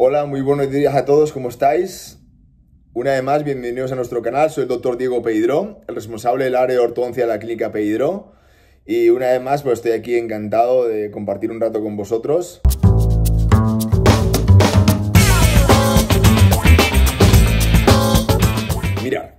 Hola, muy buenos días a todos, ¿cómo estáis? Una vez más, bienvenidos a nuestro canal. Soy el doctor Diego Pedro, el responsable del área de ortodoncia de la clínica Pedro. Y una vez más, pues estoy aquí encantado de compartir un rato con vosotros. Mirad,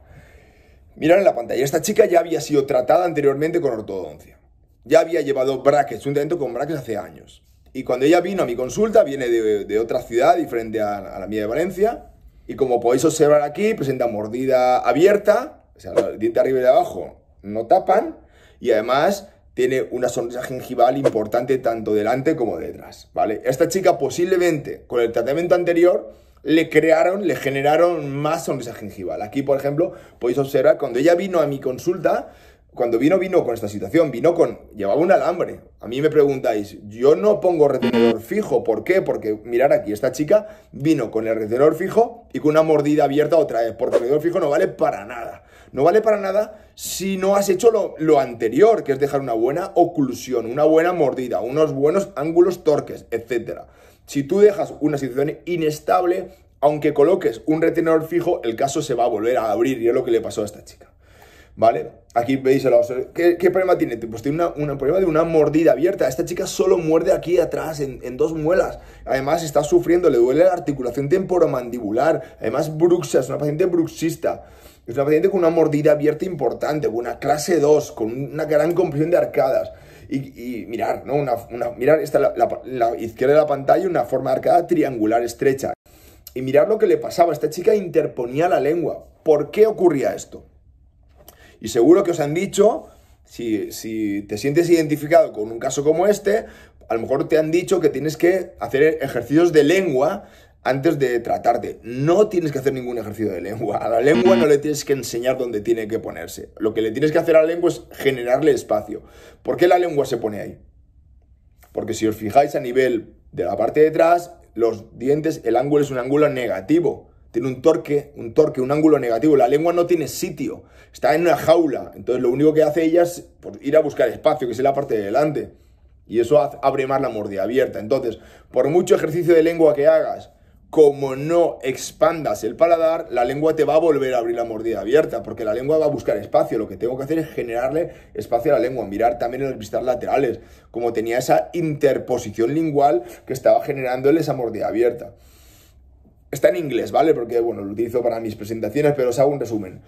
mirad en la pantalla. Esta chica ya había sido tratada anteriormente con ortodoncia. Ya había llevado brackets, un tratamiento con brackets hace años. Y cuando ella vino a mi consulta, viene de, otra ciudad diferente a, la mía de Valencia. Y como podéis observar aquí, presenta mordida abierta, o sea, el diente arriba y de abajo no tapan. Y además tiene una sonrisa gingival importante tanto delante como detrás, ¿vale? Esta chica posiblemente con el tratamiento anterior le crearon, le generaron más sonrisa gingival. Aquí, por ejemplo, podéis observar, cuando ella vino a mi consulta, cuando vino, vino con esta situación, vino con, llevaba un alambre. A mí me preguntáis, yo no pongo retenedor fijo, ¿por qué? Porque mirar aquí, esta chica vino con el retenedor fijo y con una mordida abierta otra vez, porque el retenedor fijo no vale para nada. No vale para nada si no has hecho lo, lo anterior, que es dejar una buena oclusión, una buena mordida, unos buenos ángulos torques, etc. Si tú dejas una situación inestable, aunque coloques un retenedor fijo, el caso se va a volver a abrir y es lo que le pasó a esta chica. ¿vale? Aquí veis el la ¿Qué, problema tiene? Pues tiene un problema de una mordida abierta. Esta chica solo muerde aquí atrás, en, dos muelas. Además, está sufriendo, le duele la articulación temporomandibular. Además, bruxa, es una paciente bruxista. Es una paciente con una mordida abierta importante, con una clase 2, con una gran compresión de arcadas. Y, mirar, ¿no? Una, mirar, está la, izquierda de la pantalla, una forma de arcada triangular estrecha. Y mirar lo que le pasaba. Esta chica interponía la lengua. ¿Por qué ocurría esto? Y seguro que os han dicho, si, te sientes identificado con un caso como este, a lo mejor te han dicho que tienes que hacer ejercicios de lengua antes de tratarte. No tienes que hacer ningún ejercicio de lengua. A la lengua mm. no le tienes que enseñar dónde tiene que ponerse. Lo que le tienes que hacer a la lengua es generarle espacio. ¿Por qué la lengua se pone ahí? Porque si os fijáis a nivel de la parte de atrás, los dientes, el ángulo es un ángulo negativo tiene un torque, un torque, un ángulo negativo. La lengua no tiene sitio, está en una jaula. Entonces lo único que hace ella es pues, ir a buscar espacio, que es la parte de delante. Y eso abre más la mordida abierta. Entonces, por mucho ejercicio de lengua que hagas, como no expandas el paladar, la lengua te va a volver a abrir la mordida abierta, porque la lengua va a buscar espacio. Lo que tengo que hacer es generarle espacio a la lengua, mirar también en los vistas laterales, como tenía esa interposición lingual que estaba generándole esa mordida abierta. Está en inglés, ¿vale? Porque, bueno, lo utilizo para mis presentaciones, pero os hago un resumen.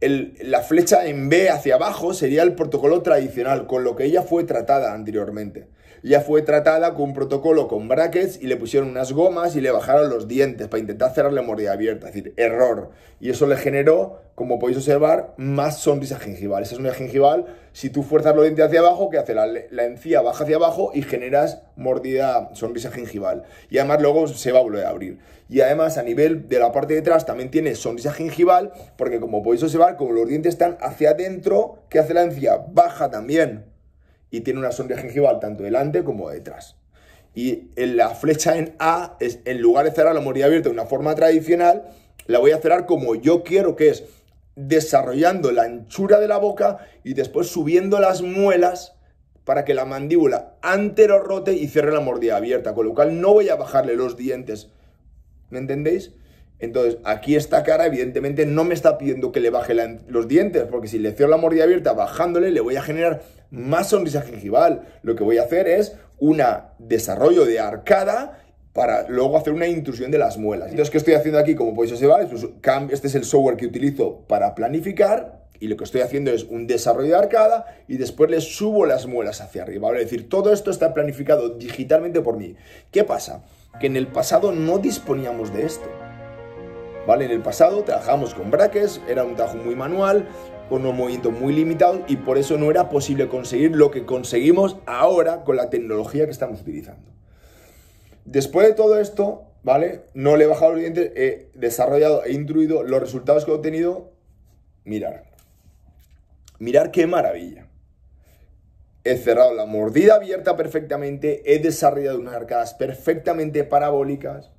la flecha en B hacia abajo sería el protocolo tradicional, con lo que ella fue tratada anteriormente ya fue tratada con un protocolo con brackets y le pusieron unas gomas y le bajaron los dientes para intentar cerrarle mordida abierta. Es decir, error. Y eso le generó, como podéis observar, más sonrisa gingival. Esa sonrisa gingival, si tú fuerzas los dientes hacia abajo, que hace la, encía baja hacia abajo y generas mordida sonrisa gingival. Y además luego se va a volver a abrir. Y además a nivel de la parte de atrás también tiene sonrisa gingival, porque como podéis observar, como los dientes están hacia adentro, ¿qué hace la encía? Baja también y tiene una sonrisa gingival tanto delante como detrás. Y en la flecha en A, es, en lugar de cerrar la mordida abierta de una forma tradicional, la voy a cerrar como yo quiero, que es desarrollando la anchura de la boca y después subiendo las muelas para que la mandíbula antero rote y cierre la mordida abierta, con lo cual no voy a bajarle los dientes. ¿Me entendéis? Entonces, aquí esta cara, evidentemente, no me está pidiendo que le baje los dientes, porque si le cierro la mordida abierta bajándole, le voy a generar más sonrisa gingival. Lo que voy a hacer es un desarrollo de arcada para luego hacer una intrusión de las muelas. Entonces, ¿qué estoy haciendo aquí? Como podéis observar, este es el software que utilizo para planificar y lo que estoy haciendo es un desarrollo de arcada y después le subo las muelas hacia arriba. Es decir, todo esto está planificado digitalmente por mí. ¿Qué pasa? Que en el pasado no disponíamos de esto. En el pasado trabajamos con braques, era un trabajo muy manual, con un movimientos muy limitados y por eso no era posible conseguir lo que conseguimos ahora con la tecnología que estamos utilizando. Después de todo esto, ¿vale? No le he bajado los dientes, he desarrollado, e intruido los resultados que he obtenido. Mirar. Mirar qué maravilla. He cerrado la mordida abierta perfectamente, he desarrollado unas arcadas perfectamente parabólicas,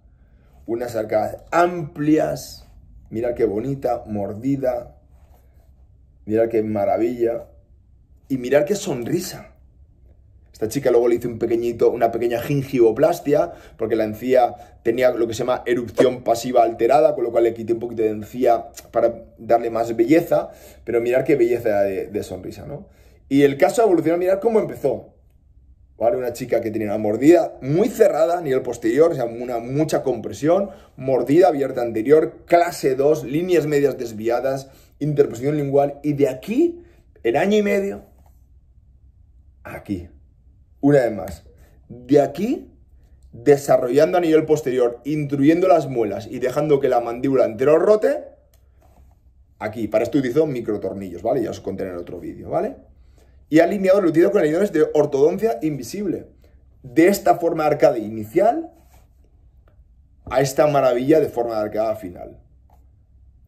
unas arcadas amplias. Mira qué bonita, mordida. Mira qué maravilla. Y mirar qué sonrisa. Esta chica luego le hice un pequeñito, una pequeña gingivoplastia, porque la encía tenía lo que se llama erupción pasiva alterada, con lo cual le quité un poquito de encía para darle más belleza, pero mirar qué belleza de, sonrisa, ¿no? Y el caso evolucionó, mirar cómo empezó. ¿vale? Una chica que tiene una mordida muy cerrada a nivel posterior, o sea, una mucha compresión, mordida abierta anterior, clase 2, líneas medias desviadas, interposición lingual, y de aquí, el año y medio, aquí. Una vez más, de aquí, desarrollando a nivel posterior, intruyendo las muelas y dejando que la mandíbula entero rote, aquí. Para esto utilizo microtornillos, ¿vale? Ya os conté en el otro vídeo, ¿vale? y ha alineado el utido con alineadores de ortodoncia invisible. De esta forma de arcada inicial a esta maravilla de forma de arcada final.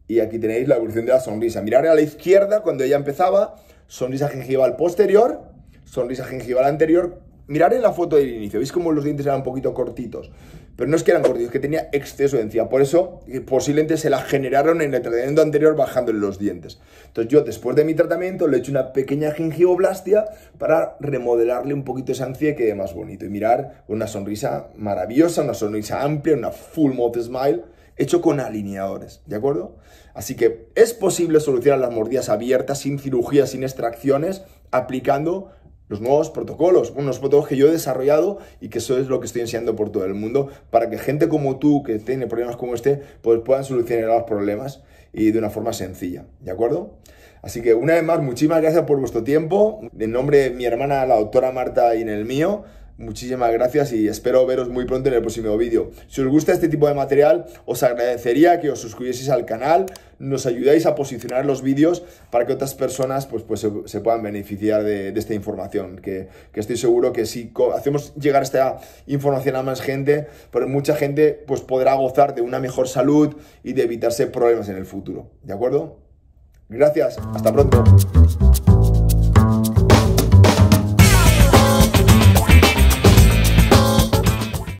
Y aquí tenéis la evolución de la sonrisa. Mirar a la izquierda cuando ella empezaba, sonrisa gingival posterior, sonrisa gingival anterior, Mirar en la foto del inicio, veis como los dientes eran un poquito cortitos, pero no es que eran cortitos, es que tenía exceso de encía, por eso eh, posiblemente se la generaron en el tratamiento anterior bajándole los dientes. Entonces yo después de mi tratamiento le he hecho una pequeña gingivoblastia para remodelarle un poquito esa encía y quede más bonito. Y mirar una sonrisa maravillosa, una sonrisa amplia, una full mouth smile, hecho con alineadores, ¿de acuerdo? Así que es posible solucionar las mordidas abiertas sin cirugía, sin extracciones, aplicando los nuevos protocolos, unos protocolos que yo he desarrollado y que eso es lo que estoy enseñando por todo el mundo para que gente como tú que tiene problemas como este, pues puedan solucionar los problemas y de una forma sencilla, ¿de acuerdo? Así que una vez más, muchísimas gracias por vuestro tiempo. En nombre de mi hermana, la doctora Marta y en el mío, Muchísimas gracias y espero veros muy pronto en el próximo vídeo. Si os gusta este tipo de material, os agradecería que os suscribieseis al canal, nos ayudáis a posicionar los vídeos para que otras personas pues, pues, se, puedan beneficiar de, esta información, que, estoy seguro que si hacemos llegar esta información a más gente, pues mucha gente pues, podrá gozar de una mejor salud y de evitarse problemas en el futuro. ¿De acuerdo? Gracias, hasta pronto.